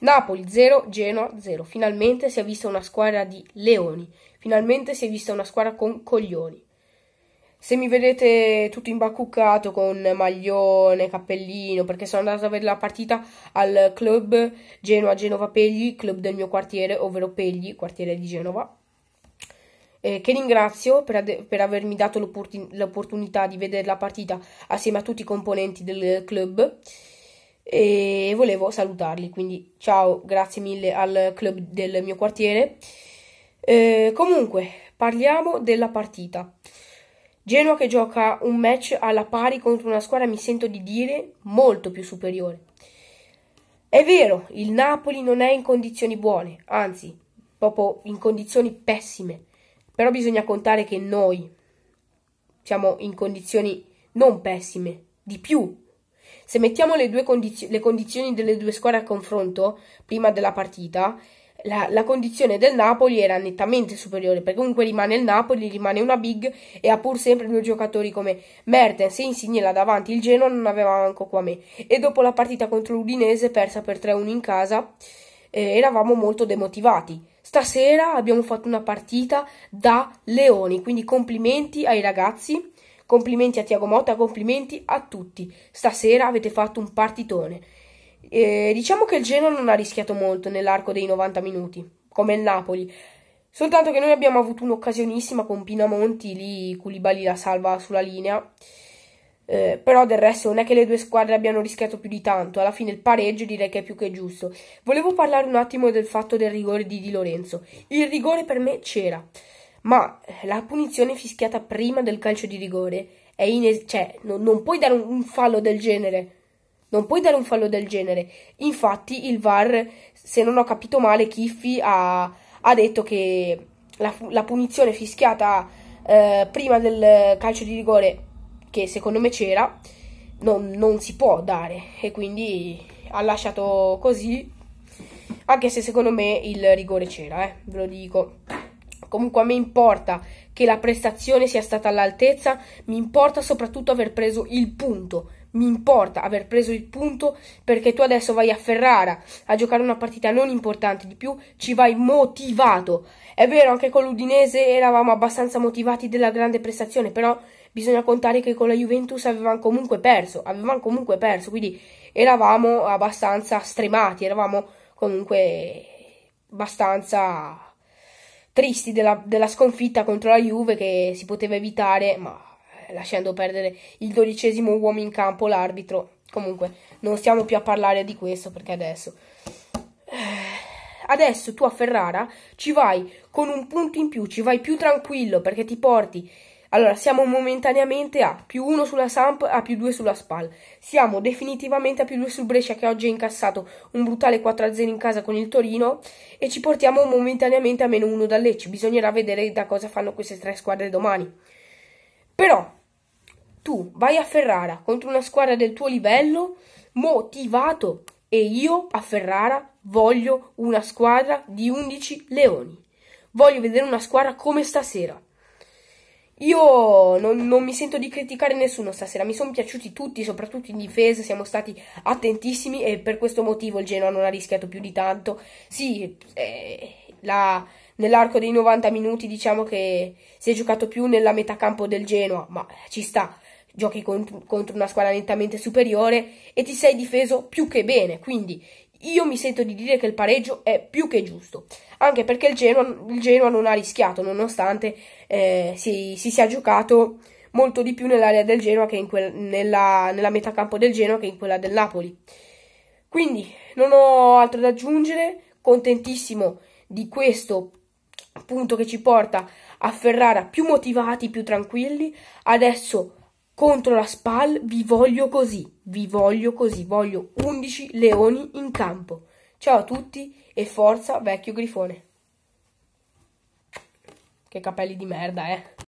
Napoli 0, Genoa 0. Finalmente si è vista una squadra di leoni. Finalmente si è vista una squadra con coglioni. Se mi vedete tutto imbacuccato con maglione, cappellino, perché sono andato a vedere la partita al club Genoa Genova Pegli, club del mio quartiere, ovvero Pegli, quartiere di Genova. Eh, che ringrazio per, per avermi dato l'opportunità di vedere la partita assieme a tutti i componenti del club e volevo salutarli, quindi ciao, grazie mille al club del mio quartiere. Eh, comunque, parliamo della partita. Genoa che gioca un match alla pari contro una squadra, mi sento di dire, molto più superiore. È vero, il Napoli non è in condizioni buone, anzi, proprio in condizioni pessime. Però bisogna contare che noi siamo in condizioni non pessime, di più se mettiamo le, due condizio- le condizioni delle due squadre a confronto prima della partita, la, la, condizione del Napoli era nettamente superiore, perché comunque rimane il Napoli, rimane una big e ha pur sempre due giocatori come Mertens e Insigne là davanti, il Genoa non aveva manco qua me. E dopo la partita contro l'Udinese, persa per 3-1 in casa, eh, eravamo molto demotivati. Stasera abbiamo fatto una partita da leoni, quindi complimenti ai ragazzi Complimenti a Tiago Motta, complimenti a tutti. Stasera avete fatto un partitone. Eh, diciamo che il Genoa non ha rischiato molto nell'arco dei 90 minuti, come il Napoli. Soltanto che noi abbiamo avuto un'occasionissima con Pinamonti, lì Culibali la salva sulla linea. Eh, però del resto non è che le due squadre abbiano rischiato più di tanto, alla fine il pareggio direi che è più che giusto. Volevo parlare un attimo del fatto del rigore di Di Lorenzo. Il rigore per me c'era ma la punizione fischiata prima del calcio di rigore è ines- cioè, no, non puoi dare un, un, fallo del genere. Non puoi dare un fallo del genere. Infatti, il VAR, se non ho capito male, Kiffi ha, ha detto che la, la punizione fischiata eh, prima del calcio di rigore, che secondo me c'era, non, non si può dare. E quindi ha lasciato così. Anche se secondo me il rigore c'era, eh, ve lo dico. Comunque a me importa che la prestazione sia stata all'altezza, mi importa soprattutto aver preso il punto. Mi importa aver preso il punto perché tu adesso vai a Ferrara a giocare una partita non importante di più, ci vai motivato. È vero, anche con l'Udinese eravamo abbastanza motivati della grande prestazione, però bisogna contare che con la Juventus avevamo comunque perso, avevamo comunque perso, quindi eravamo abbastanza stremati, eravamo comunque abbastanza tristi della, della sconfitta contro la Juve che si poteva evitare, ma eh, lasciando perdere il dodicesimo uomo in campo l'arbitro. Comunque, non stiamo più a parlare di questo perché adesso. Eh, adesso tu a Ferrara ci vai con un punto in più, ci vai più tranquillo perché ti porti allora, siamo momentaneamente a più 1 sulla Samp, a più 2 sulla SPAL. Siamo definitivamente a più 2 sul Brescia che oggi ha incassato un brutale 4-0 in casa con il Torino e ci portiamo momentaneamente a meno 1 dal Lecce. Bisognerà vedere da cosa fanno queste tre squadre domani. Però, tu vai a Ferrara contro una squadra del tuo livello, motivato, e io a Ferrara voglio una squadra di 11 leoni. Voglio vedere una squadra come stasera. Io non, non, mi sento di criticare nessuno stasera, mi sono piaciuti tutti, soprattutto in difesa, siamo stati attentissimi e per questo motivo il Genoa non ha rischiato più di tanto. Sì, eh, nell'arco dei 90 minuti diciamo che si è giocato più nella metà campo del Genoa, ma ci sta, giochi contro, contro una squadra nettamente superiore e ti sei difeso più che bene, quindi io mi sento di dire che il pareggio è più che giusto, anche perché il Genoa, il Genoa non ha rischiato, nonostante eh, si, si, sia giocato molto di più nell'area del Genoa che in quel, nella, nella metà campo del Genoa che in quella del Napoli. Quindi non ho altro da aggiungere, contentissimo di questo punto che ci porta a Ferrara più motivati, più tranquilli. Adesso contro la SPAL vi voglio così, vi voglio così, voglio 11 leoni in campo. Ciao a tutti e forza vecchio grifone. Che capelli di merda, eh.